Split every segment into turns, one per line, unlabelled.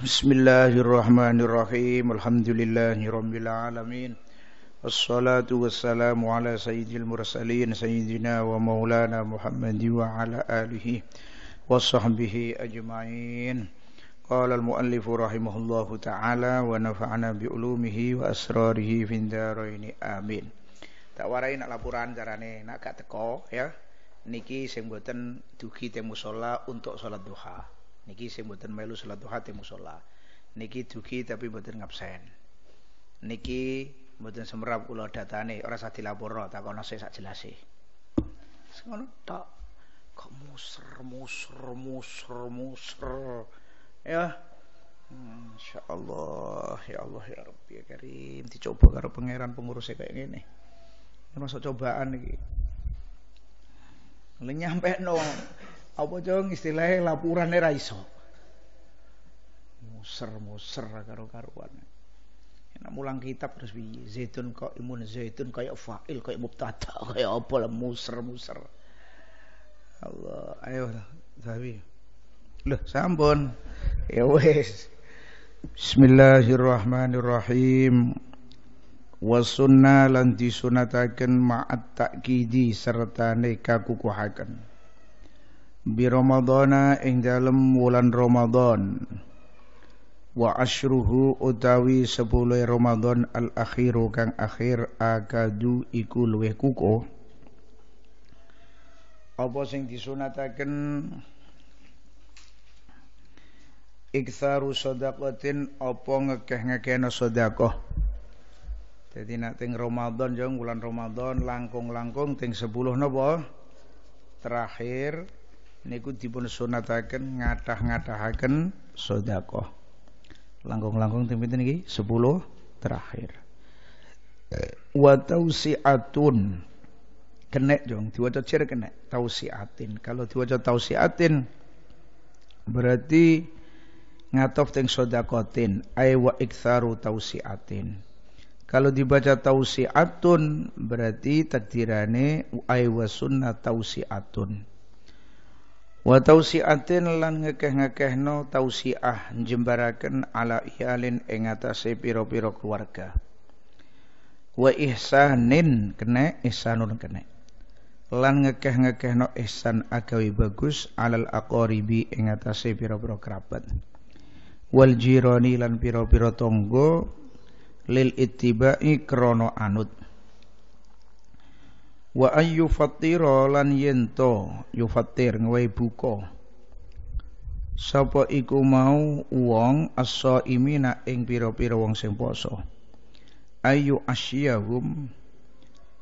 Bismillahirrahmanirrahim. Alhamdulillahirabbil alamin. Wassalatu wassalamu ya. Niki sing mboten dugi teng untuk salat duha niki sing mboten melu salat duha teng musala niki dugi tapi mboten ngabsen niki mboten semerap kula datane ora usah dilaporno takono sik sak jelase ngono tok kok musr musr musr musr ya Insya Allah ya Allah ya Rabbi ya Karim dicoba karo pangeran pengurus kayak gini ini masuk cobaan iki lenyampe no apa jong istilahnya laporannya era iso muser-muser karo-karuan Nak mulang kitab terus piye? Zaitun kok imun zaitun kayak fa'il kayak mubtada kayak apa lah muser-muser. Allah, ayo lah, tapi loh sampun. Ya wes. Bismillahirrahmanirrahim. Wasunna lan disunataken ma'at takkidi serta neka kukuhaken bi Ramadana ing dalem wulan Ramadan wa asyruhu utawi 10 Ramadan al akhiru kang akhir akadu iku luwih kuko apa sing disunataken iktharu sadaqatin apa ngekeh-ngekehna sedekah jadi nak ting Ramadan jeng bulan Ramadan langkung-langkung ting 10 napa terakhir niku dipun sunataken ngatah-ngatahaken sedekah. Langkung-langkung tembitin iki 10 terakhir. Wa tausiatun kena jong diwaca cir kena tausiatin. Kalau diwaca tausiatin berarti ngatof teng sodakotin ay wa iktharu tausiatin. Kalau dibaca tausiatun berarti takdirane ay wa sunnah tausiatun. wa tausiatin lan ngekeh-ngekehno tawsi'ah jembaraken ala iyalin ing atase pira-pira keluarga wa ihsanin kene ihsanun kene lan ngekeh-ngekehno ihsan agawe bagus alal aqaribi ing atase pira-pira kerabat wal jirani lan pira-pira tangga lil ittibai krana anut wa ayu fatiro lan yento yufatir ngwehi buko, sapa iku mau wong as-saimina ing pira-pira wong sing poso ayu asyahum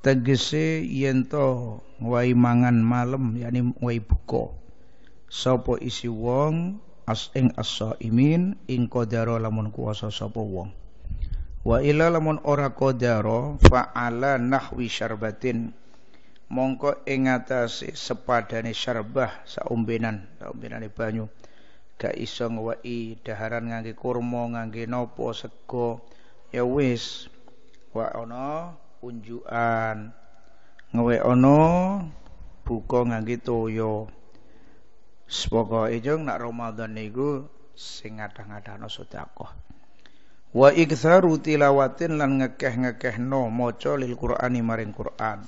tegese yento ngwehi mangan malam yani ngwehi buko, sapa isi wong as ing as imin ing qadara lamun kuasa sapa wong wa ila lamun ora qadara fa'ala nahwi syarbatin mongko ing atase sepadane syarbah saumbenan saumbenane banyu gak iso ngewaki daharan ngangge kurma ngangge nopo sego ya wis wa ono, unjukan ngewe ono, buka ngangge toyo, sepokoke jeng nak Ramadan niku sing ngadah-ngadahno sedekah wa iktharu tilawatin lan ngekeh-ngekehno maca lil Qur'ani maring Qur'an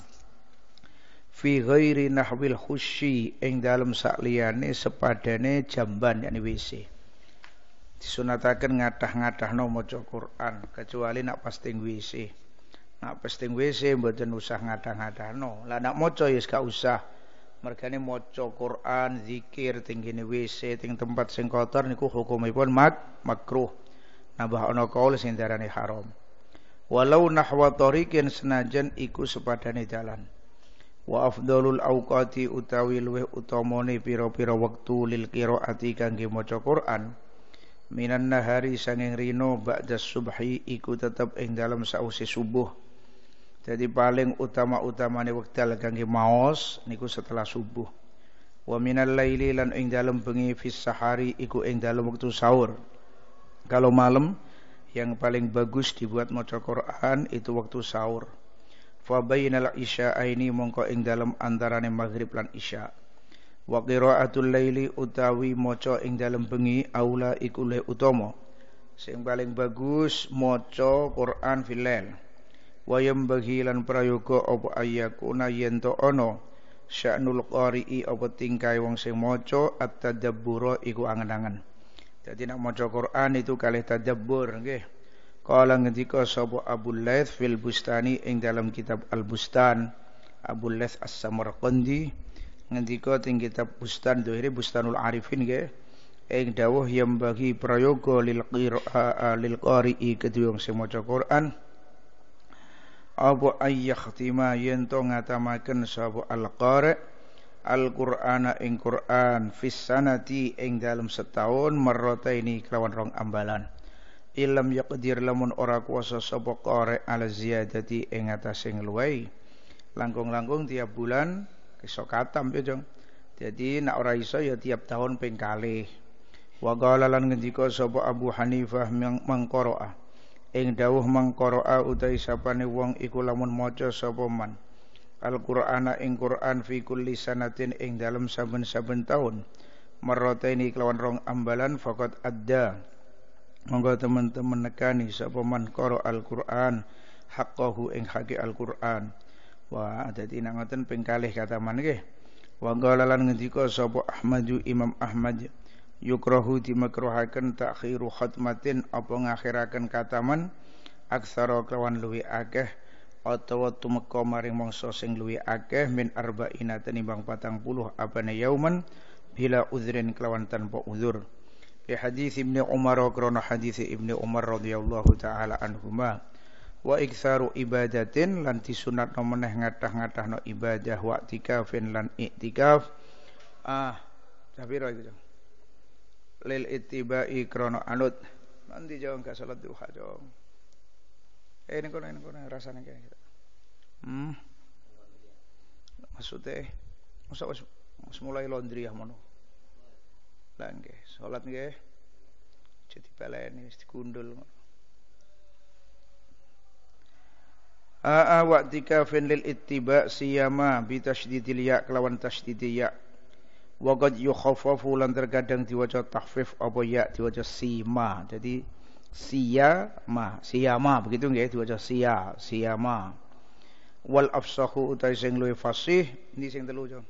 fi ghairi nahwil khusyi ing dalem sakliyane sepadane jamban yakni WC ngadah-ngadah no maca Quran kecuali nak pasting WC nak pasting WC mboten usah ngadah-ngadah no lah nak maca ya gak usah ini maca Quran zikir ini WC ting tempat sing kotor niku hukumipun mak makruh nambah ono kaul sing darane haram walau nahwa tariqin senajan iku sepadane jalan wa afdalul awqati utawi luwih utamane pira-pira wektu lil qiraati kangge maca Quran minan nahari sanging rino ba'da subhi iku tetep ing dalam sause subuh jadi paling utama-utamane wekdal kangge maos niku setelah subuh wa minal laili lan ing dalam bengi fis sahari iku ing dalam waktu sahur kalau malam yang paling bagus dibuat maca Quran itu waktu sahur fa bainal isya'aini mongko ing dalem antarane maghrib lan isya wa qiraatul laili utawi maca ing dalem bengi aula iku le utama sing paling bagus maca Quran fil lail wa yambaghi lan prayoga apa ayyakuna yen to ana sya'nul qari'i apa tingkai wong sing maca at-tadabbura iku angen-angen dadi nek maca Quran itu kalih tadabbur nggih okay? Kala ngendika sapa Abu Laith fil Bustani ing dalam kitab Al Bustan Abu Laith As-Samarqandi ngendika ing kitab Bustan dohire Bustanul Arifin ge ing dawuh yang bagi prayoga lil qira lil qari'i kedua sing maca Quran Abu ayyahtima yen to ngatamaken sapa al qari' al Qur'ana ing Qur'an fis sanati ing dalam setahun ini kelawan rong ambalan ilam yaqdir lamun ora kuasa sapa qari ala ziyadati ing atase ngluwai langkung-langkung tiap bulan iso katam ya jong jadi nak ora iso ya tiap tahun ping kalih wa qala lan ngendika sapa Abu Hanifah mangqara'a ing dawuh mangqara'a utai sapane wong iku lamun maca sapa man Al-Qur'ana ing Qur'an fi kulli sanatin ing dalem saben-saben tahun, marrataini kelawan rong ambalan faqad adda Monggo teman-teman nekani sapa man qara Al-Qur'an haqqahu ing haqi Al-Qur'an. Wah, dadi nang ngoten ping kalih kata man nggih. Wa lalan ngendika sapa Ahmadu Imam Ahmad yukrahu dimakruhaken takhiru khatmatin apa ngakhiraken kataman aksara kelawan luwi akeh utawa tumeka maring mangsa sing luwi akeh min arba'ina tenimbang 40 abane yauman bila uzrin kelawan tanpa uzur li ya, hadis Ibnu Umar krono hadis Ibnu Umar radhiyallahu taala anhuma wa iktsaru ibadatin lan sunat no meneh ngatah-ngatahno ibadah wa iktikafin lan iktikaf ah tapi itu lil ittibai krono anut nanti jauh enggak salat duha jauh eh ini kono ini kono rasanya kayak gitu hmm maksudnya masa mulai laundry ya mono lah nggih, salat nggih. Aja dipeleni wis dikundul. A'a wa'tika fin lil ittiba siyama bi tasydidil ya kelawan tasydidi ya. Wa qad yukhaffafu lan terkadang diwaca tahfif apa ya diwaca sima. Jadi siyama, siyama begitu nggih diwaca siya, siyama. Wal afsahu utai sing luwih fasih, ini sing telu, jo.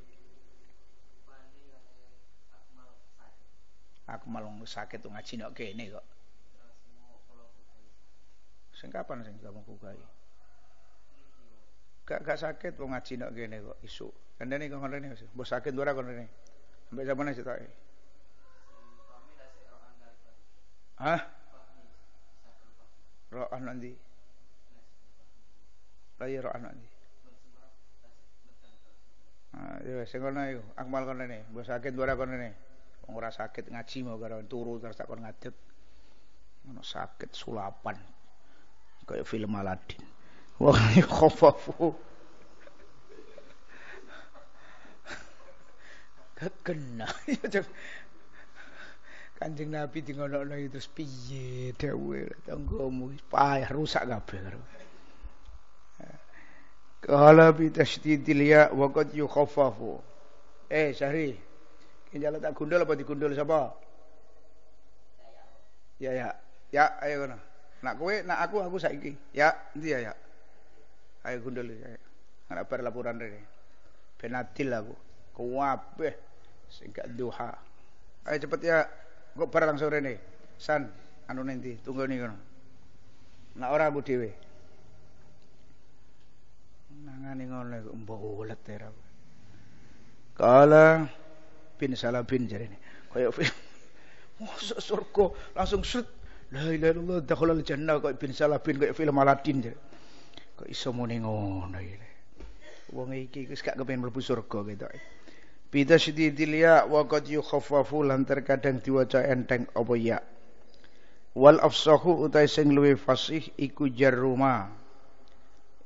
Aku malah sakit ngaji nok kene kok. Sing kapan sing kamu kukai? Gak gak sakit wong ngaji nok kene kok isuk. Kandane kok ngene mbok sakit ora kok ngene. Sampai zaman sik tak. Hah? Ro'an nanti. Lagi iya ro'an nanti. Ah, ya, sing kono akmal kono ne, mbok sakit ora kono ne ora sakit ngaji mau karo turu terus takon ngadeg ono sakit sulapan kayak film Aladin wah ya khofafu kena Kanjeng Nabi di ngono-ngono terus piye dawuhe tanggamu payah rusak kabeh karo. Kala bi tashdidil ya wa khofafu, yukhaffafu. Eh Syahri, Ginjal tak gundul apa digundul siapa? Ya ya. Ya ayo kono. Nak kowe, nak aku aku saiki. Ya, nanti ya ya. Ayo gundul ya. Ana ya. bar laporan rene. Penatil aku. Kuwabeh sing gak duha. Ayo cepet ya. Kok bar sore nih, San, anu nanti tunggu nih kono. Nak ora aku dhewe. Nangane ngono kok mbok ulet ya. Kala bin salabin jadi ini kayak film masuk surga langsung sut. la ilaha illallah dakhalal jannah kayak bin salabin kayak film Aladin jadi kok iso muni ngono iki wong iki wis gak kepen mlebu surga gitu Bida syididil ya wa yu yukhaffafu lan terkadang diwaca enteng apa ya wal afsahu utai sing luwih fasih iku jarruma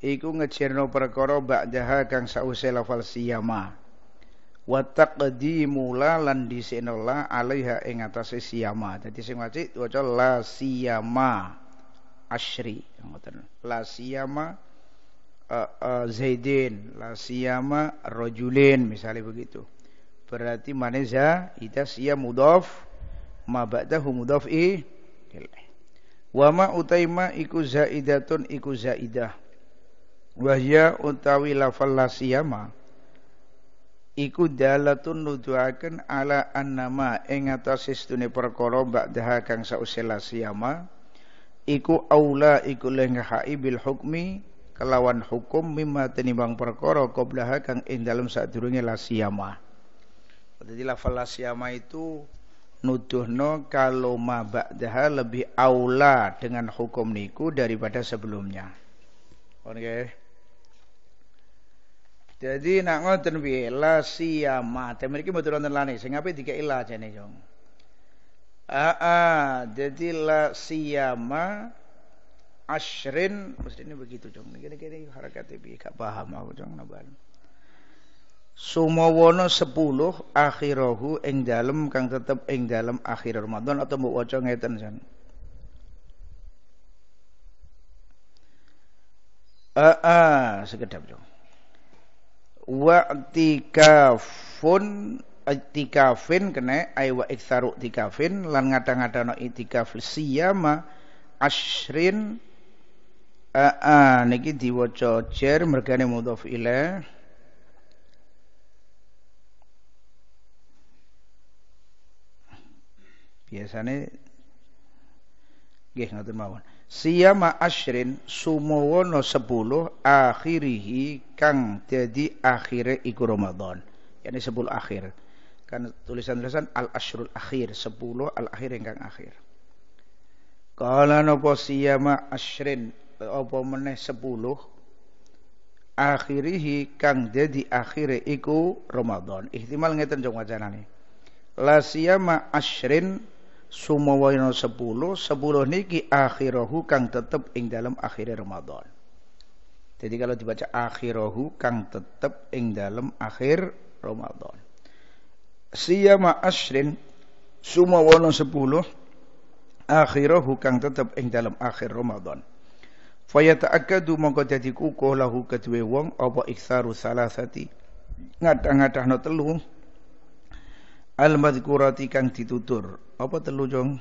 iku ngejerno perkara ba'daha kang sause lafal siyama wa taqdimu la lan dhisikno alaiha ing atase siyama dadi sing wajib waca la siyama asyri ngoten la siyama uh, uh, zaidin la siyama rajulin misalnya begitu berarti maneza ida siya mudhaf ma ba'dahu mudhaf ilaih wa ma utaima iku zaidatun iku zaidah wahya utawi lafal la siyama iku dalatun nuduhaken ala annama ing atas istune perkara ba'daha kang sausela siyama iku aula iku lenghai bil hukmi kelawan hukum mimma tenimbang perkara qoblaha kang ing dalem sadurunge la siyama jadi lafal la siyama itu nuduhno kalau ma ba'daha lebih aula dengan hukum niku daripada sebelumnya oke okay. Jadi nak ngoten piye la siyama. Temen iki mboten wonten lane sing ape dikeki la jane Aa, jadi la siyama ashrin mesti ini begitu jong. Ini kene harakate piye gak paham aku jong nabal. Sumawono 10 akhirahu ing dalem kang tetep ing dalem akhir Ramadan atau mbok waca ngeten jan. Aa, sekedap jong tika iktikafin kene ai wa iktsaru iktikafin lan ngata-ngatano iktikaf siyama asrin aa niki diwaca jer mergane mudhof ila biasane nggih ngoten mawon siyama ashrin sumowono sepuluh akhirihi kang jadi akhirnya iku Ramadan yakni sepuluh akhir kan tulisan-tulisan al ashrul akhir sepuluh al akhir kang akhir Kala nopo siyama ashrin opo meneh sepuluh akhirihi kang jadi akhirnya iku Ramadan ihtimal ngeten jong wacanane la siyama ashrin sepuluh, 10 10 niki akhirahu kang tetep ing dalam akhir Ramadan jadi kalau dibaca akhirahu kang tetep ing dalam akhir Ramadan siyama asrin sumawana 10 akhirahu kang tetep ing dalam akhir Ramadan fayata'akkadu mongko dadi kukuh lahu kedue wong apa iktsaru salasati ngatah-ngatahno telu al madhkurati kang ditutur apa telu jong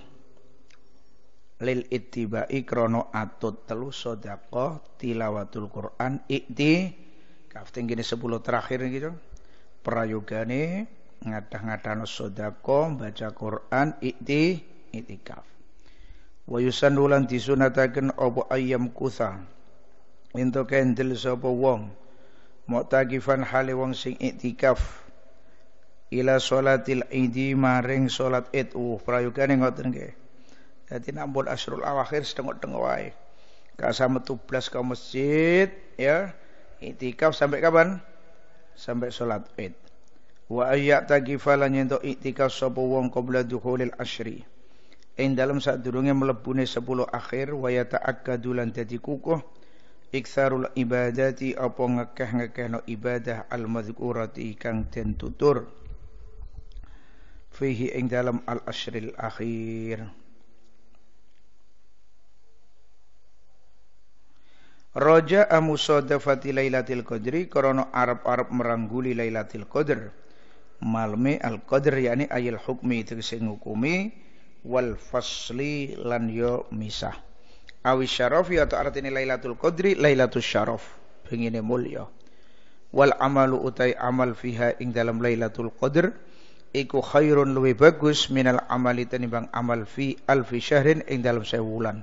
lil ittiba'i krono atut telu sodako tilawatul Quran ikti kafting gini sepuluh terakhir gitu prayogane ngadah-ngadano sodako baca Quran ikti itikaf wa yusannu lan apa ayam kusa ento kendel sapa wong mu'takifan hale wong sing iktikaf ila sholatil idi maring sholat id uh prayogane ngoten nggih dadi nampun asrul awakhir setengok-tengok wae kasa metu blas ke masjid ya itikaf sampai kapan sampai sholat id wa ayat takifalan yen to itikaf sapa wong qabla dukhulil asyri ing dalam sadurunge mlebune 10 akhir wa yata'akkadu lan dadi kukuh iksarul ibadati apa ngekeh ngekeh no ibadah al mazkurati kang den tutur fihi ing dalam al ashril akhir Roja amusadafati Lailatul Qadri karena Arab-Arab merangguli Lailatul Qadr Malmi al Qadr yakni ayil hukmi tegese ngukumi wal fasli lan yo misah awi syaraf ya atau artine Lailatul Qadri Lailatul Syaraf pengine mulya wal amalu utai amal fiha ing dalam Lailatul Qadr iku khairun luwi bagus minal amali tenimbang amal fi alfi syahrin ing dalam sewulan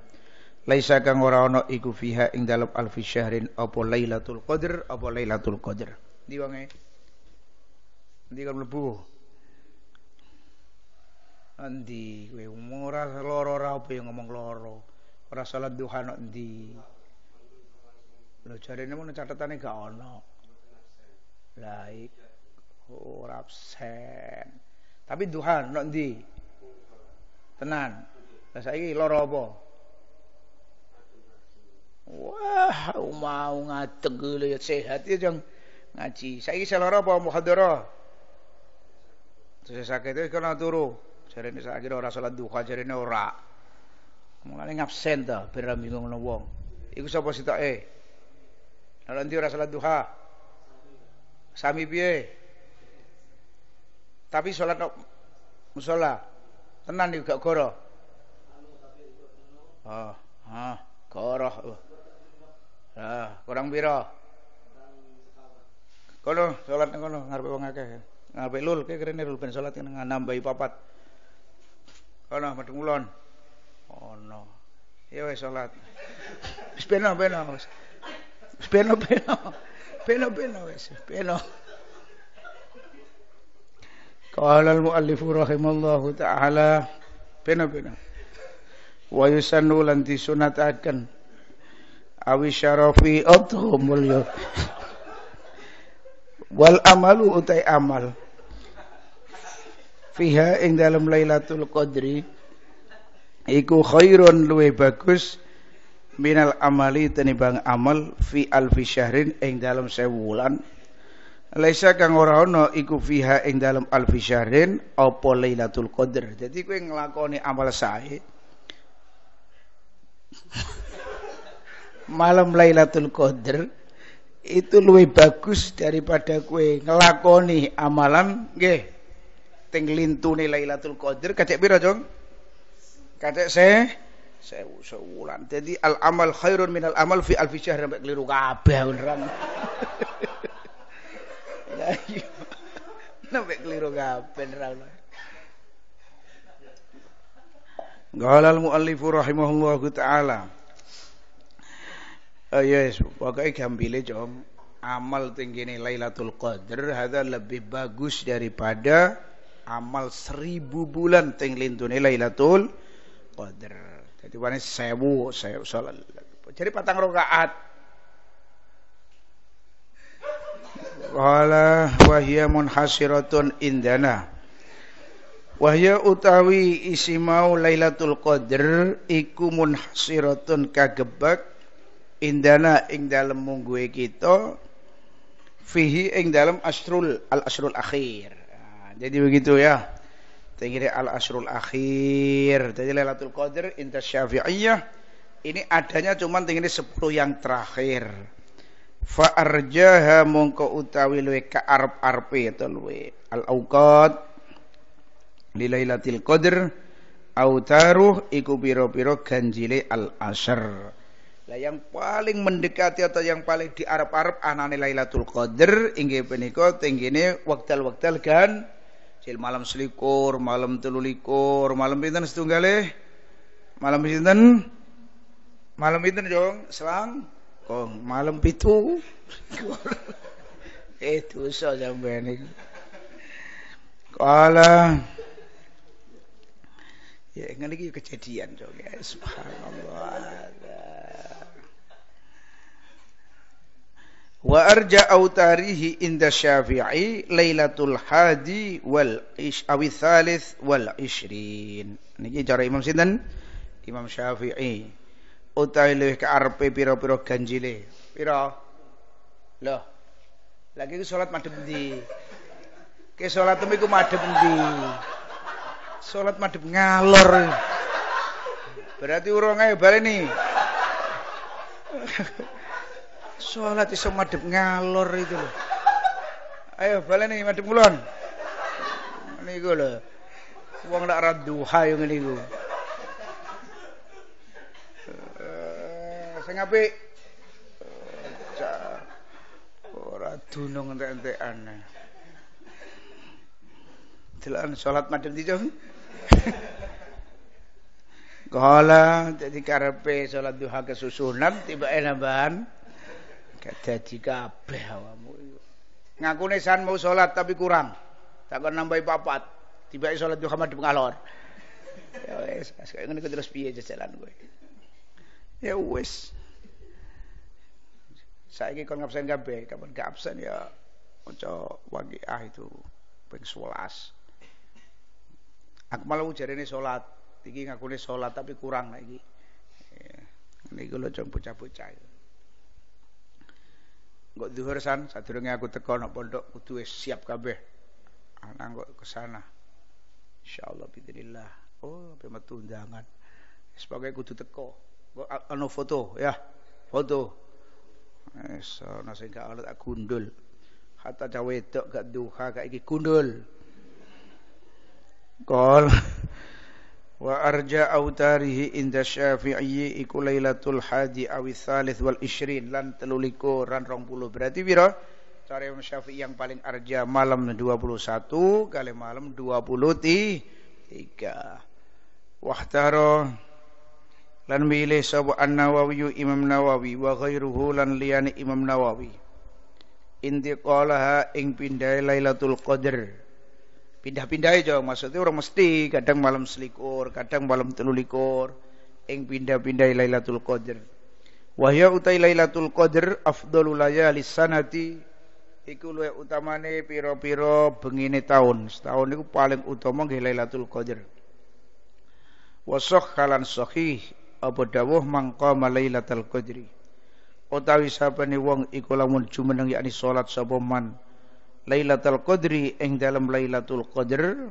laisa kang ora ana iku fiha ing dalam alfi syahrin apa lailatul qadr apa lailatul qadr ndi wonge ndi kan mlebu Andi, kowe ora loro ora apa yang ngomong loro. Ora salat duha nok ndi. Lho jarene mun catetane gak ono. Lah Ora absen. Tapi duha nok ndi? Tenan. Lah saiki lara apa? Wah, mau ngadeg ya sehat ya jeng ngaji. Saiki selora apa muhadharah? Terus sakit itu kena turu. Jarene sakit ora salat duha, jarene ora. Mulane ngabsen ta ben bingung wong. Iku sapa sitoke? Eh. Kalau nanti ora salat duha. Sami piye? Tapi sholat no, musola tenan juga goro. Oh, ah, goro. Ah, kurang biro. Kono sholat kono ngarpe wong akeh. Ngarepe lul ki kene lul ben sholat bayi papat. Kono medeng ulon. no, Ya sholat. speno speno speno speno speno speno Qala al-muallifu rahimallahu taala pena-pena. Wa yusannu lan disunataken awi syarafi adhu mulya. Wal amalu utai amal. Fiha ing dalam Lailatul Qadri iku khairun luwe bagus minal amali tenibang amal fi alfi syahrin ing dalam sewulan Laisa kang ora ana iku fiha ing dalam alfi syahrin apa Lailatul Qadar. Dadi kowe nglakoni amal sae. Malam Lailatul Qadar itu lebih bagus daripada kue ngelakoni amalan nggih ting lintune Lailatul Qadar kacek pira, Jong? kacek se sewu sewulan. Jadi al amal khairun minal amal fi alfi syahrin keliru kabeh Ayo. Nek keliru kabeh ra ono. muallifu rahimahullahu taala. Eh, yes, pokoknya gambile jom amal tinggini Lailatul Qadar hadza lebih bagus daripada amal seribu bulan ting lintune Lailatul Qadar. Jadi wani sewu, sewu salat. Jadi patang rokaat. Qala wahya munhasiratun indana. Wahya utawi isi mau Lailatul Qadr iku munhasiratun kagebak indana ing dalem mungguhe kita fihi ing dalem asrul al asrul akhir. Ah, jadi begitu ya. Jadi al asrul akhir. Jadi Lailatul Qadr intas Syafi'iyah ini adanya cuman tinggi 10 yang terakhir fa arjaha mongko utawi luwe ka arp arepe to luwe al auqat li lailatil qadr au taruh iku piro-piro ganjile al asr lah yang paling mendekati atau yang paling diarep-arep anane Lailatul Qadar inggih punika tenggine wektal-wektal kan sil malam selikur, malam telulikur, malam pinten setunggalih? Malam pinten? Malam pinten, Jong? Selang kong malam pitu eh dosa sampean iki kala ya ngene iki kejadian to ya subhanallah wa arja autarihi inda syafi'i lailatul hadi wal ish awi thalith wal ishrin Ini cara Imam Sinten Imam Syafi'i utawi luwih ke arepe pira-pira ganjile. Pira? Loh. Lagi iku sholat madhep ndi? Ke salat temu iku madhep ndi? Sholat madhep ngalor. Berarti urung ae bali ni. salat iso madhep ngalor itu lho. Ayo bali ni madhep kulon. Niku lho. Wong lak ra duha yo ngene iku. Lho. sing apik. Ora dunung entek-entekan. Delakan salat madhep di Cung? Kala jadi karepe salat duha ke kesusunan tibake nambahan kadadi kabeh awakmu Ngakune san mau salat tapi kurang. Takon nambahi papat. Tiba salat duha madhep ngalor. Ya wis, saiki ngene terus piye jalan gue. Ya wis saiki kon ngabsen kabeh kapan gak absen ya maca ah itu ping 11 aku malah ujarene salat iki ngakune salat tapi kurang lagi iya. niku lho jong bocah-bocah Kok duhur san, sadurunge aku teko nang pondok kudu siap kabeh. Ah, ana kok kesana. Insyaallah bidinillah. Oh, apa metu undangan. Sebagai kudu teko. gue ana foto ya. Foto. Iso ana sing gak ana tak gundul. Hatta cah wedok gak duha gak iki gundul. Qol wa arja autarihi inda syafi'i iku lailatul hadi awi salith wal ishrin lan teluliko ran rong puluh berarti biro cari Imam Syafi'i yang paling arja malam 21 kali malam 23 wahtaro lan milih sapa An-Nawawi Imam Nawawi wa ghairuhu lan liyane Imam Nawawi intiqalaha ing pindhahe Lailatul Qadar pindah-pindah aja maksudnya orang mesti kadang malam selikur kadang malam telulikur ing pindah-pindah Lailatul Qadar wahya utai Lailatul Qadar afdhalu layali sanati iku luwih utamane pira-pira bengine taun setahun iku paling utama nggih Lailatul Qadar wasakh kalan sahih apa dawuh mangqama lailatul qadri utawi sapane wong iku lamun jumeneng yakni salat sapa man lailatul qadri ing dalam lailatul qadr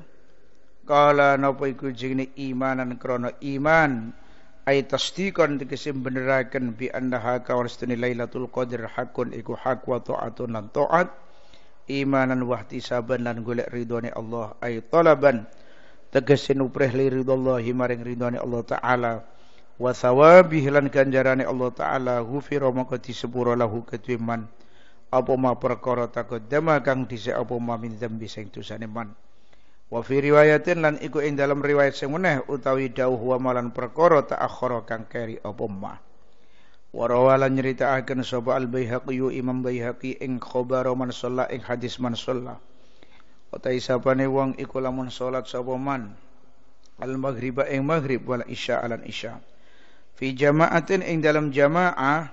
kala napa iku jenenge imanan krana iman ai tasdiqan tegese beneraken bi annaha kawastani lailatul qadr hakun iku hak wa taatun lan taat imanan wahti saban lan golek ridhone Allah ai talaban tegese nupreh li Allah maring ridhone Allah taala wa thawabih lan ganjarane Allah taala ghufira maka disepuro lahu kedue man apa ma perkara taqaddama kang dhisik apa ma min dzambi sing dosane man wa fi riwayatin lan iku ing dalam riwayat sing meneh utawi dawuh wa malan perkara ta'akhkhara kang keri apa ma wa rawalan nyritaaken sapa al baihaqi imam baihaqi ing khabar man sholla ing hadis man sholla utai sapane wong iku lamun salat sapa man al maghriba ing maghrib wal isya alan isya' fi jama'atin ing dalam jama'ah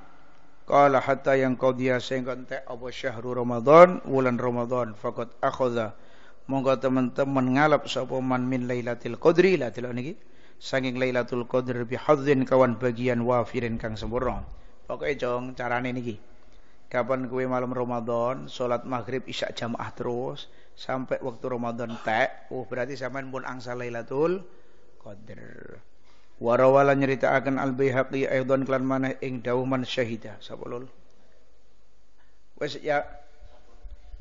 qala hatta yang kau dia sehingga entek apa syahrul ramadan wulan ramadan faqad akhadha monggo teman-teman ngalap sapa man min lailatul qadri lailatul niki saking lailatul qadr bihadzin kawan bagian wafirin kang sempurna pokoke jong carane niki kapan kue malam Ramadan, sholat maghrib, isyak jamaah terus, sampai waktu Ramadan tek, oh berarti sampean pun angsa Lailatul Qadr. Warawala nyeritakan al Baihaqi aidan kelan maneh ing dauman syahida. Sapa Wes ya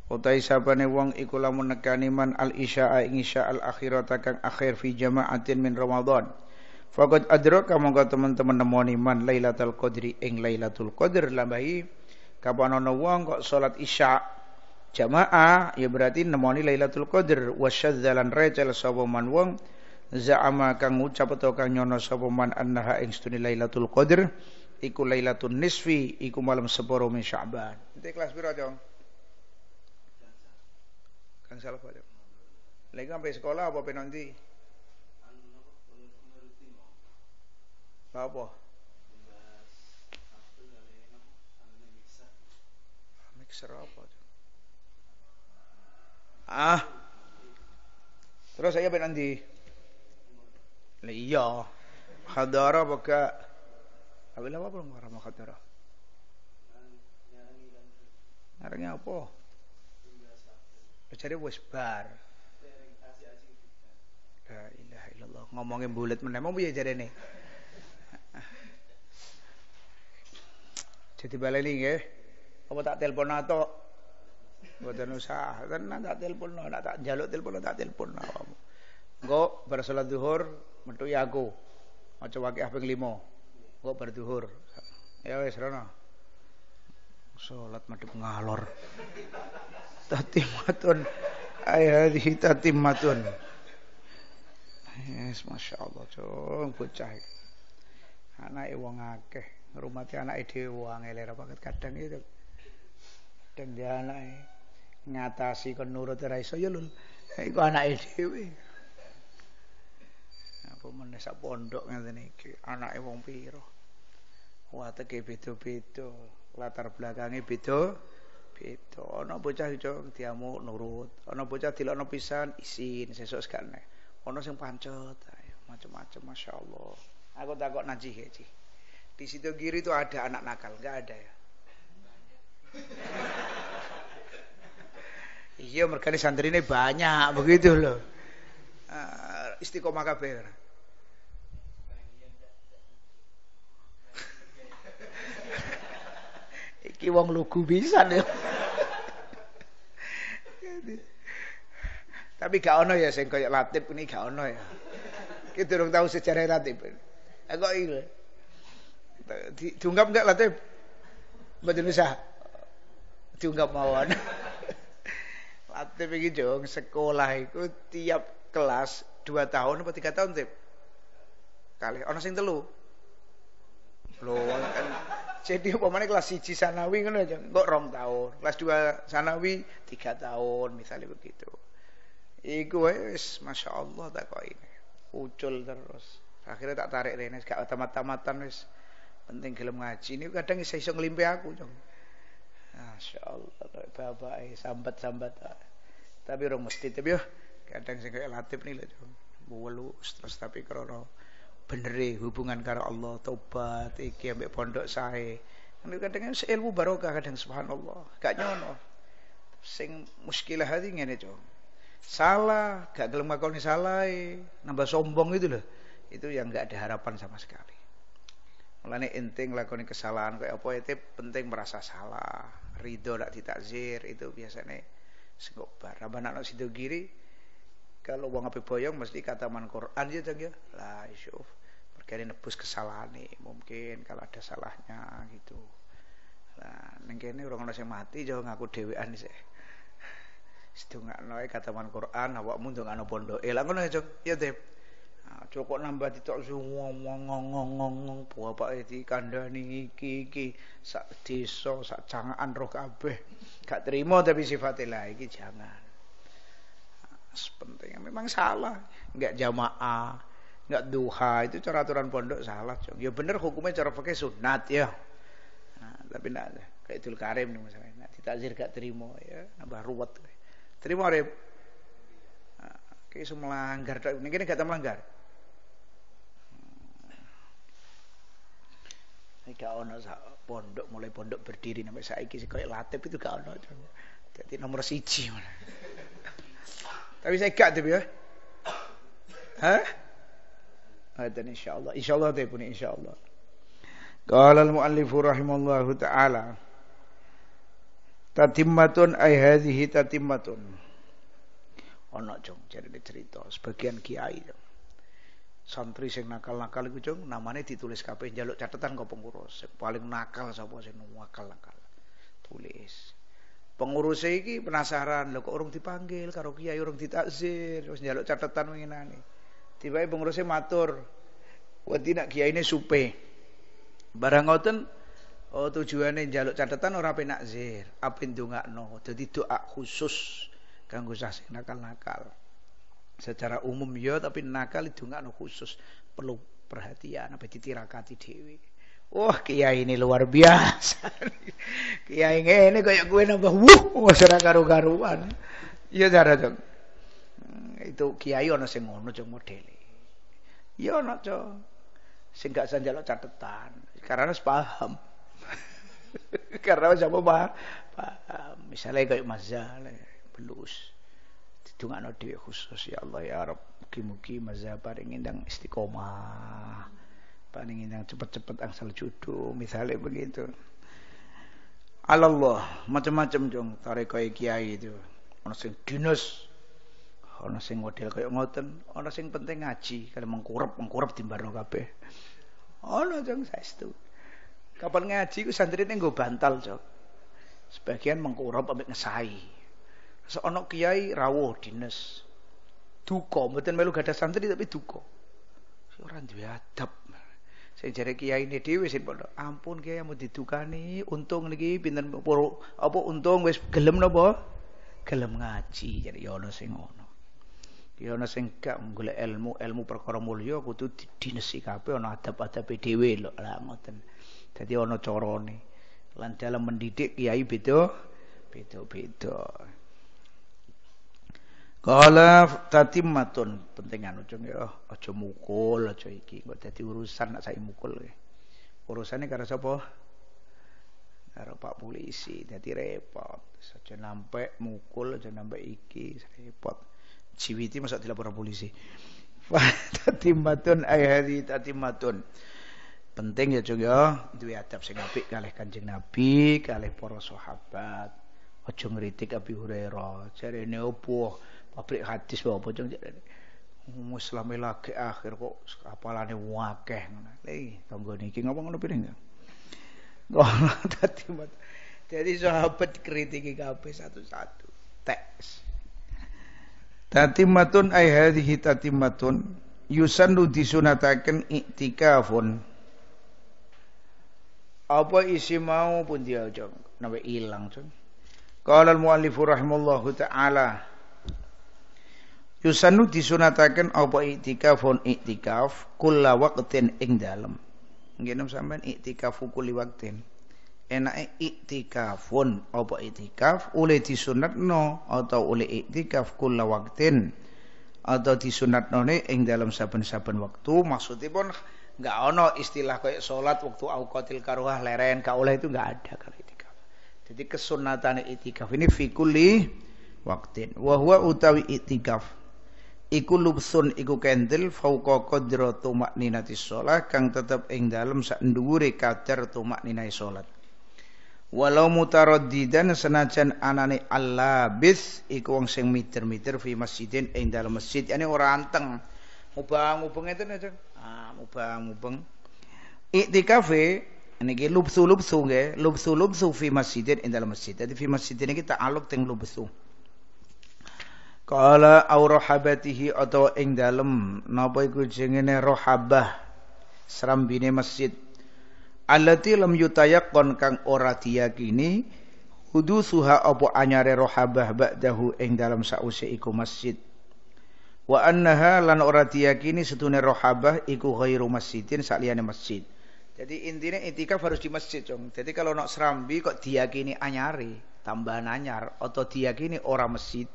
Utai sabane wong iku lamun nekani man al isya'a ing isya al akhirat kang akhir fi jama'atin min Ramadan. Faqad adraka monggo teman-teman nemoni man Lailatul Qadri ing Lailatul Qadr lambai kapan ana wong kok salat isya jamaah ya berarti nemoni Lailatul Qadr wasyadzalan recel sapa man wong za'ama kang ngucap atau kang nyono sapa man annaha ing sedune Lailatul Qadar iku Lailatul Nisfi iku malam sepuro min Sya'ban. Ente kelas piro, Jong? Kang salah apa, Jong? Lagi sampai sekolah apa penanti? Apa? Mixer apa? Ah. Terus saya penanti iya. Hadara baka. Abila apa belum marah hadara? Ngarangnya apa? Jadi wis bar. La ilaha illallah. Ngomongin bulat mana mau jadi jarene? Jadi balik baleni nggih. Apa tak telepon atok? Mboten usah. Tenan tak telepon, nak tak njaluk telepon, tak telepon awakmu. Engko bar salat zuhur metu ya aku. Maca waqiah ping 5. Engko bar zuhur. Ya wis rono. Salat madhep ngalor. Tatimatun ayadhi tatimatun. Yes, Masya Allah, cung bocah anake wong akeh ngrumati anake dhewe angel ora banget kadang itu Dan dia naik, ngatasi kon nurut ora iso ya lul iku anake dhewe Napa meneh sak pondok ngeten iki, anake wong pira? Wateke beda-beda, latar belakangnya beda. Beda. Ana bocah iso mau nurut, ana bocah dilokno pisan isin sesuk sakne. Ana sing pancet, macam-macam Masya Allah. Aku takut najih ya, Ci. Di situ kiri itu ada anak nakal, enggak ada ya? Iya, mereka santri ini banyak, begitu loh. Ah, uh, istiqomah kabeh. Iki wong lugu bisa ya. Tapi gak ono ya sing koyo Latif ini gak ono ya. Kita durung tahu sejarah Latif. Eh kok iki. Diunggap enggak Latif? Mboten usah. Diunggap mawon. Latif iki jong sekolah itu tiap kelas dua tahun apa tiga tahun, Tip? Kali ono sing telu. Loh, kan jadi umpamanya kelas siji sanawi ngono aja, ya, kok rong tahun. Kelas dua sanawi tiga tahun misalnya begitu. Iku wes, Masya Allah tak kok ini. Ucul terus. Akhirnya tak tarik rene gak tamat-tamatan wes. Penting gelem ngaji ini kadang saya iseng nglimpi aku, Jong. Masya Allah, bapak e sambat-sambat. Tapi rong mesti tapi yo kadang saya kayak latif nih lah, Jong. Bulus terus tapi kerono benere hubungan karo Allah tobat iki ambek pondok sae kan kadang ilmu barokah kadang subhanallah gak nyono sing muskilah hati ngene cok salah gak gelem ngakoni salah e. nambah sombong itu loh itu yang gak ada harapan sama sekali mulane enteng lakoni kesalahan kayak apa itu penting merasa salah ridho tidak ditakzir itu biasanya sing bar nambah anak sido kiri kalau wong ape boyong mesti kataman Quran ya Cang ya. Lah isyuf. Mergi nebus kesalahan nih mungkin kalau ada salahnya gitu. Nah, ning kene orang ana sing mati yo ngaku dhewean sih. Sedungakno kataman Quran awakmu ndongakno pondoke. Lah ngono ya, Ya, Dep. Cukup nah, nambah ditok ngong ngong ngong ngong bapak iki kandhani iki iki sak desa sak jangaan roh kabeh. Gak terima tapi sifatnya lah iki jangan sepentingnya memang salah nggak jamaah nggak duha itu cara aturan pondok salah cong ya bener hukumnya cara pakai sunat ya nah, tapi tidak ada kayak itu karim nih misalnya kita nah, takzir gak terima ya nambah ruwet terima rib nah, kayak melanggar ini gini gak melanggar Gak hmm. ono pondok mulai pondok berdiri sampai saiki sih kayak latip itu gak ono. Jadi nomor siji. Tapi saya kat tapi ya. Ha? Hadan insya-Allah. Insya-Allah dia pun insya-Allah. Qala al-muallif rahimallahu taala Tatimmatun ai hadhihi tatimmatun. Ana oh, jong jarine cerita sebagian kiai. Santri sing nakal-nakal iku jong namane ditulis kabeh njaluk catatan kok pengurus. Sing paling nakal sapa sing nakal-nakal. Tulis pengurus iki penasaran lho kok urung dipanggil karo kiai urung ditakzir terus njaluk catatan mengenani tiba tiba pengurusnya matur wedi nak kiai ini supe barang ngoten oh tujuane njaluk catatan ora penak zir ape ndongakno dadi doa khusus kanggo sah nakal-nakal secara umum ya tapi nakal itu ndongakno khusus perlu perhatian apa ditirakati dewi Wah, kiai ini luar biasa. kiai ini kayak gue nambah wuh, ora garu karuan Iya cara dong. Hmm, itu kiai ono sing ngono jeng modele. Iya ono cok. Sing gak sanjalo catatan, karena harus paham. karena sama paham. paham. Misalnya kayak masalah belus. Didungakno dhewe khusus ya Allah ya Rabb. Mugi-mugi mazhab indang istiqomah paling yang cepat-cepat angsal jodoh, misalnya begitu Allah macam-macam dong tarik kaya kiai itu orang sing dinas orang sing model kaya ngoten orang sing penting ngaji kalau mengkurap mengkurap di barno kabeh ana jong saestu kapan ngaji ku santri ning bantal cok. sebagian mengkurap ambek ngesai seono kiai rawuh dinas duka mboten melu gadah santri tapi duka ora duwe adab saya jare kiai ini dhewe sing pondok. Ampun kiai mau didukani, untung niki pinten apa untung wis gelem napa? Gelem ngaji. Jadi ya ana sing ngono. Ya ana sing gak golek ilmu, ilmu perkara mulya kudu dinesi kabeh ana adab-adabe dhewe lho. Lah ngoten. Dadi ana carane. Lan dalam mendidik kiai beda beda-beda. Kala tatimmatun pentingan ujung ya aja mukul aja iki kok dadi urusan nak saya mukul. Urusane karo sapa? Karo Pak polisi dadi repot. Aja nampak mukul aja nampak iki repot. Ciwiti masuk dilapor polisi. Tatimmatun ayati tatimmatun. Penting ya cung ya duwe adab sing apik kalih Kanjeng Nabi, kalih para sahabat. Aja ngritik Abi Hurairah. Jarene opo? pabrik hadis bawa jadi muslim lagi akhir kok apalane wakeh nih Eh, tangga niki ngomong ngono piring ya. Ngono Jadi sahabat kritiki kabeh satu-satu. Teks. Tatimatun ay hadhihi tatimatun yusannu disunataken iktikafun. Apa isi mau pun dia jong, nabe ilang jong. Qala al-muallif rahimallahu ta'ala Yusanu disunatakan apa iktikafun iktikaf kulla waktin ing dalem. Nggih sampean iktikafu kulli waqtin. Enake iktikafun apa iktikaf oleh disunatno atau oleh iktikaf kulla waktin atau ne ing dalem saben-saben waktu maksudipun nggak ono istilah kayak sholat waktu awqatil karuah leren gak oleh itu nggak ada kalau itikaf. Jadi kesunatan itikaf ini fikuli waktin. Wahwa utawi itikaf iku lubsun iku kendel fauqa qadra tumakninati shalah kang tetep ing dalem sak dhuwure kadar tumakninai salat walau mutaraddidan senajan anane bis iku wong sing mitir-mitir fi masjidin ing dalem masjid ane ora anteng mubang-mubeng itu aja ah mubang-mubeng iktikafe niki lubsu lubsu nggih lubsu lubsu fi masjidin ing dalem masjid dadi fi masjidin iki ta'alluq teng lubsu Kala au rohabatihi atau ing dalem napa iku jengene rohabah serambine masjid. Allati lam yutayaqqan kang ora diyakini hudusuha apa anyare rohabah ba'dahu ing dalem sause iku masjid. Wa annaha lan ora diyakini setune rohabah iku ghairu masjidin saliyane masjid. Jadi intinya itikaf harus di masjid, Cung. Jadi kalau nak serambi kok diyakini anyari tambahan anyar atau diyakini orang masjid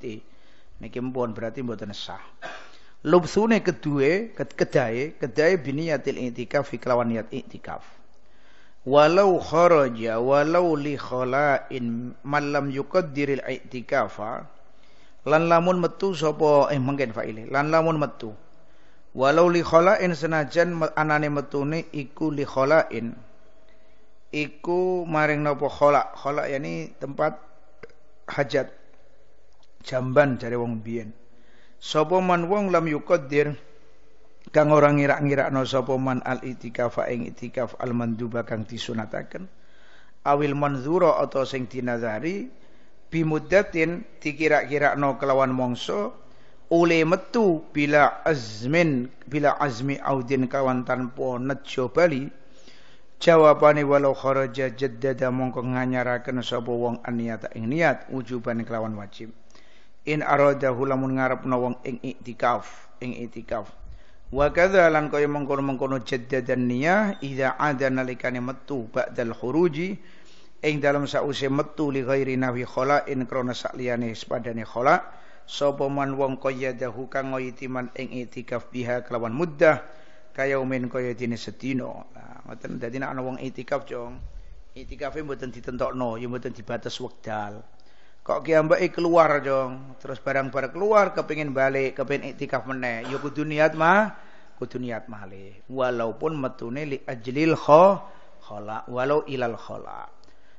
niki pun berarti mboten sah lubsune kedue kedai kedai biniyatil i'tikaf kelawan niat i'tikaf walau kharaja walau li khala'in malam yuqaddiril i'tikafa lan lamun metu sapa eh mungkin faile lan lamun metu walau li khala'in senajan anane metune iku li khala'in iku maring nopo khala' khala' yani tempat hajat jamban jare wong biyen sapa man wong lam yuqaddir kang orang ngira-ngirakno sapa man al itikaf ing itikaf al manduba kang disunataken awil manzura atau sing dinazari bimuddatin dikira-kirakno kelawan mongso oleh metu bila azmin bila azmi audin kawan tanpa nejo bali Jawabane walau kharaja jaddada mongko nganyaraken sapa wong aniyata ing niat wujuban kelawan wajib in aradahu lamun ngarepna wong ing iktikaf ing iktikaf wa kadza lan kaya mengkono-mengkono jaddadan niyah idza ada nalikane metu ba'dal khuruji ing dalam sause metu li ghairi nawi khala in krana sakliyane sepadane khala sapa man wong kaya dahu kang ngoyitiman ing iktikaf biha kelawan muddah kaya umin kaya dene sedina nah ngoten dadi ana wong iktikaf jong itikafe mboten ditentokno ya mboten dibatas wekdal Kok kiambai keluar dong. Terus barang-barang keluar kepingin balik, kepingin iktikaf meneh. Ya kudu niat mah, kudu niat Walaupun metune li ajlil khola, walau ilal khola.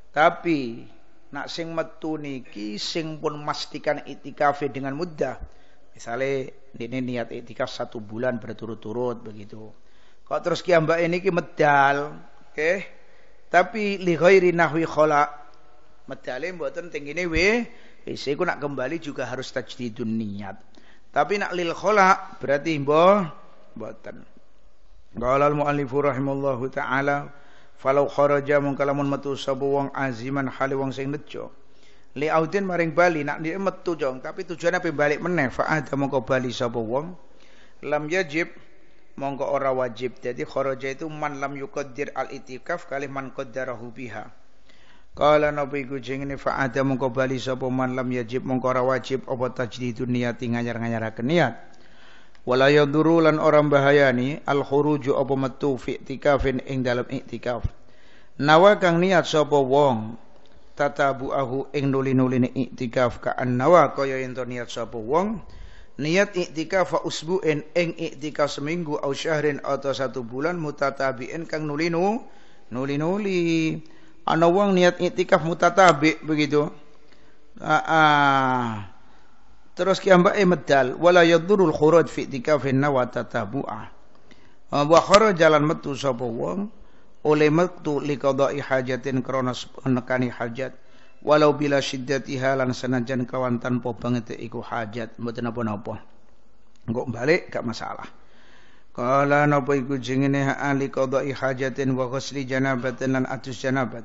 Tapi nak sing metu niki sing pun memastikan itikafe dengan mudah. Misalnya ini niat itikaf satu bulan berturut-turut begitu. Kok terus kiambai ini ki medal, oke? Okay? Tapi li ghairi nahwi khola medale mboten tengene we WC ku nak kembali juga harus tajdidun niat. Tapi nak lil khola berarti mbo mboten. Qala al muallifu rahimallahu taala falau kharaja mung kalamun metu sapa wong aziman hale wong sing nejo. Li audin maring bali nak dia metu jong tapi tujuannya pe balik meneh fa ada mongko bali sapa wong lam yajib mongko ora wajib. Jadi kharaja itu man lam yuqaddir al itikaf kali man qaddarahu biha Kala napa iku ini fa ada mungko bali sapa man lam yajib mungko ora wajib apa tajdidu niyati nganyar-nganyaraken niat. Wala yaduru durulan orang bahayani al khuruju apa metu fi iktikafin ing dalam iktikaf. Nawa kang niat sopo wong tatabuahu ing nuli-nuline iktikaf ka nawa koyo ento niat sopo wong niat iktikaf fa usbu'in ing iktikaf seminggu au syahrin atau satu bulan mutatabi'in kang nulinu nuli-nuli. -nuli ana wong niat itikaf mutatabi begitu ah, ah. terus ki ambake medal wala yadurul khuruj fi itikafin nawa tatabu'a wa ah, khara jalan metu sapa wong oleh metu liqada'i hajatin krana nekani hajat walau bila syiddatiha lan senajan kawan tanpa banget iku hajat mboten apa-apa engko balik gak masalah Kala napa iku jengene ahli qada'i hajatin wa ghusli janabatin lan atus janabat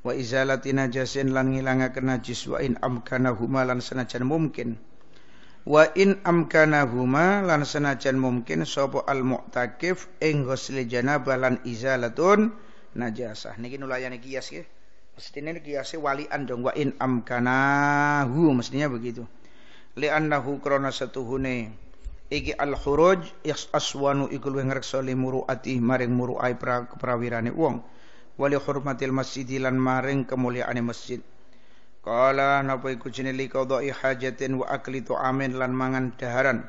wa izalati najasin lan ngilangaken najis wa in amkanahuma lan senajan mungkin wa in amkanahuma lan senajan mungkin sapa al mu'takif ing ghusli janabah lan izalatun najasah niki nulayani kias nggih mestine kiase walian dong wa in amkanahu mestinya begitu li annahu krana setuhune iki al khuruj aswanu iku luwih ngreksa li muruati maring muruai pra prawirane wong wali hurmatil masjid lan maring kemuliaane masjid Kala napa iku jenenge li hajatin wa akli tu amin lan mangan daharan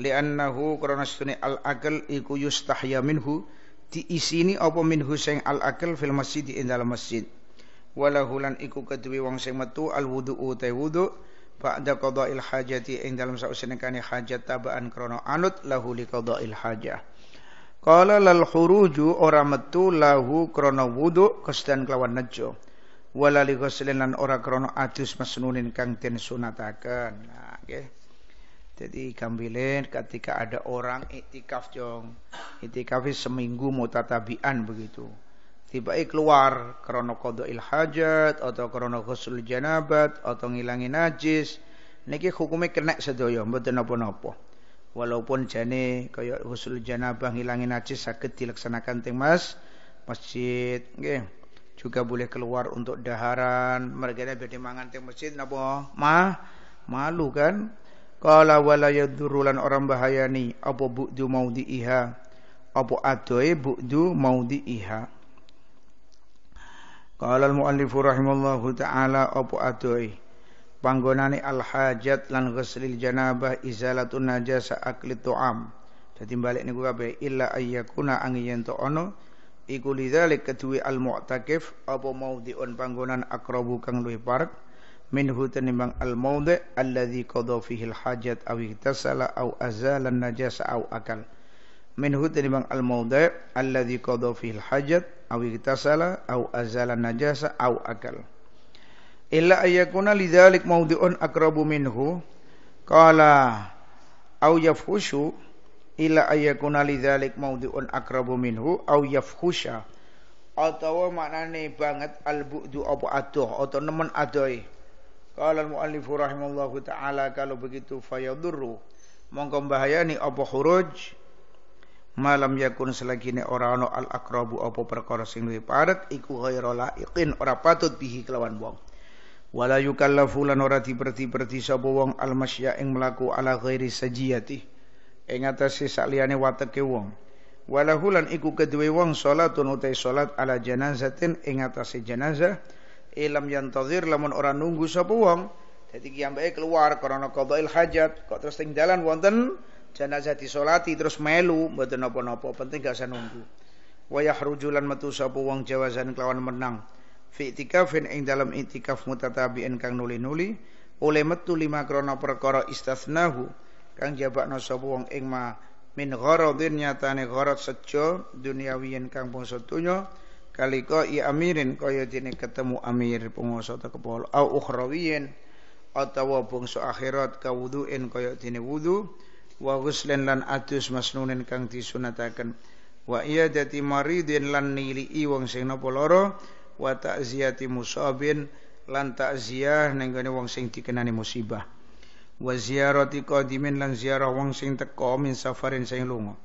li annahu karena sunni al akal iku yustahya minhu di isini apa minhu sing al akal fil masjid ing dalam masjid walahulan iku kedue wong sing metu al wudu utai wudu, wudu ba'da qada'il hajati ing dalam sausenekane hajat tabaan krono anut lahu li qada'il hajah qala lal khuruju ora metu lahu krono wudu kesdan kelawan nejo wala li ghuslin lan ora krana adus masnunin kang den sunataken nah nggih Jadi kambilen ketika ada orang itikaf jong, itikafis seminggu mutatabian begitu tibake keluar krana qadail hajat atau krana ghusl janabat atau ngilangi najis niki hukume kena sedaya mboten napa-napa walaupun jane kaya ghusl janabah ngilangi najis saged dilaksanakan teng mas masjid nggih juga boleh keluar untuk daharan mereka beda mangan teng masjid napa ma malu kan Kala wala yadurulan orang bahayani apa mau maudi iha apa adoe mau maudi iha Qala al-muallif rahimallahu taala apa adoe panggonane al-hajat lan ghuslil janabah izalatun najasa akli tu'am. Dadi balik niku kabeh illa ayyakuna angin to ono iku lidzalik kedue al-mu'takif apa maudhi'un panggonan akrabu kang luwih parek minhu tenimbang al-maudhi' alladzi qadha fihi al-hajat aw ihtasala aw azala an-najasa aw akal minhu tinibang al maudai alladhi qadha fil hajat aw iktasala aw azala najasa aw akal illa ayakuna lidzalik maudhi'un akrabu minhu qala aw yafhushu illa ayakuna lidzalik maudhi'un akrabu minhu aw yafhusha atau maknane banget al bu'du apa adoh atau nemen adoi qala al muallifu rahimallahu taala kalau begitu fayadurru mongko bahayani apa huruj malam yakun selagi ne ora al akrabu apa perkara sing luwih paret iku ghairu laiqin ora patut bihi kelawan wong wala yukallafu lan ora diperti-perti sapa wong al masya ing mlaku ala ghairi sajiyati ing atase sakliyane wateke wong wala hulan iku kedue wong salatun utai salat ala janazatin ing atase jenazah ilam tazir lamun ora nunggu sapa wong dadi ki keluar karena qadail hajat kok terus ing dalan wonten Jenazah disolati terus melu mboten napa-napa, penting gak usah nunggu. Wa yahrujulan metu sapa wong jawazan kelawan menang. Fi itikafin ing dalam itikaf mutatabiin kang nuli-nuli oleh metu lima krono perkara istasnahu kang jabakna sapa wong ing ma min gharadin nyatane gharad sejo wien kang bangsa donya kalika i amirin kaya dene ketemu amir penguasa ta kepala au ukhrawiyin atawa bangsa akhirat kawuduin kaya dene wudu wa ghuslan lan adus masnunin kang disunataken wa iyadati maridin lan nili wong sing napa lara wa ta'ziyati musabin lan takziah ning gone wong sing dikenani musibah wa ziarati qadimin lan ziarah wong sing teka min safarin sing lunga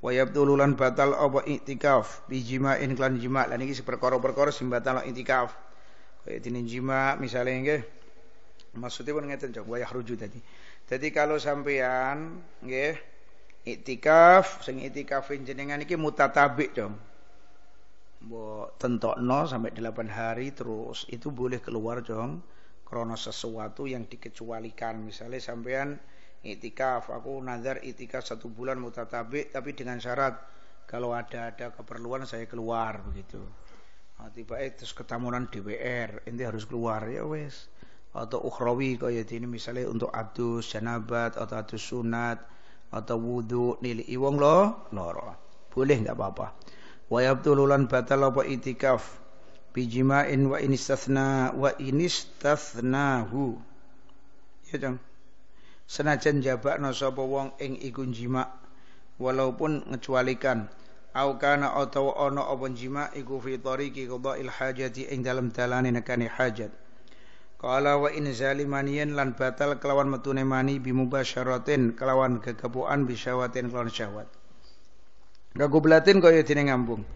wa yabdulu lan batal apa iktikaf bijima'in lan jima' lan iki perkara-perkara sing batal iktikaf kaya dene jima' misale nggih maksudipun ngeten cok wa yahruju tadi jadi kalau sampean nggih iktikaf sing iktikaf jenengan iki mutatabik dong. Mbok tentokno sampai 8 hari terus itu boleh keluar dong krono sesuatu yang dikecualikan misalnya sampean itikaf, aku nazar itikaf satu bulan mutatabik tapi dengan syarat kalau ada ada keperluan saya keluar begitu nah, tiba itu terus ketamunan DPR ini harus keluar ya wes atau ukhrawi kaya ini misalnya untuk adus janabat atau adus sunat atau wudhu nilai iwong lo loro boleh enggak apa-apa wa yabtululan batal apa itikaf bijima'in wa inistathna wa inistathnahu ya dong senajan no sapa wong ing ikun jima walaupun ngecualikan au kana utawa ono apa jima iku fi tariqi qada'il hajati ing dalam dalane kani hajat Qala wa in zalimaniyan lan batal kelawan metune mani bimubasyaratin kelawan kegepuan bisyawatin kelawan syahwat. Kagublatin kaya dene ngambung.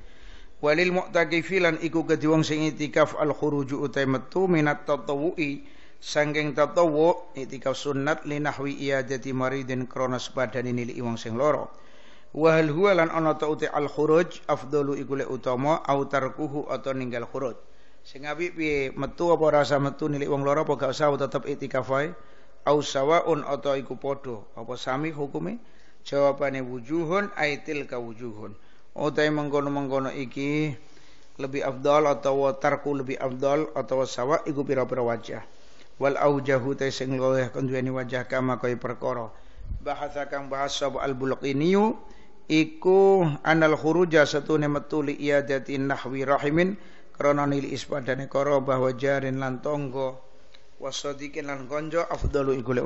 Walil mu'takifi lan iku kedhi wong sing itikaf al khuruju utai metu minat tatawu'i sangking tatawu itikaf sunnat linahwi iadati maridin kronas sepadane nili wong sing loro. Wahal huwa lan anata utai al khuruj afdalu iku le utama autarkuhu tarkuhu atau ninggal khuruj. Sing apik piye? Metu apa rasa metu nilik wong loro apa gak usah tetep itikaf wae. Au sawaun atau iku padha. Apa sami hukume? Jawabane wujuhun aitil ka wujuhun. Utahe mengkono-mengkono iki lebih afdal atau tarku lebih afdal atau sawa iku pira-pira wajah. Wal aujahu ta sing luwih wajah kama kaya perkara. Bahasa kang bahasa al bulqiniyu iku anal khuruja nih metu li iadatin nahwi rahimin karena nil ispadane karo bahwa jarin lan tonggo wasadikin lan konjo afdalu iku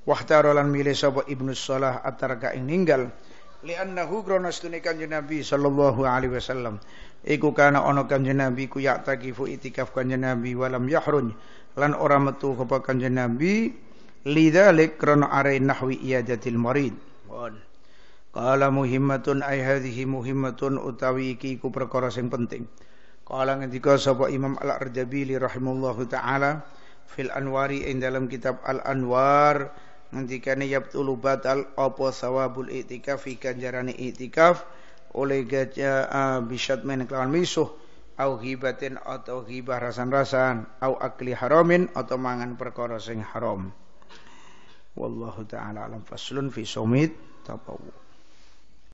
Wahtaro lan milih sapa Ibnu Salah atarga ing ninggal li'annahu krana stune kanjeng Nabi sallallahu alaihi wasallam iku kana ana kanjeng Nabi ku yaqtakifu itikaf kanjeng Nabi walam yahrun lan ora metu kepa kanjeng Nabi lidzalik are nahwi iyadatil marid bon. Kala muhimmatun ay hadhihi muhimmatun utawi iki iku perkara sing penting. Qala ngendika sapa Imam Al-Arjabili rahimallahu taala fil Anwari ing dalam kitab Al-Anwar ngendikane yabtulu batal apa sawabul i'tikaf fi ganjarane i'tikaf oleh gaja uh, eh, bisyat men kelawan misuh au hibatin atau hibah rasan-rasan au akli haramin atau mangan perkara sing haram wallahu taala alam faslun fi sumit tapawu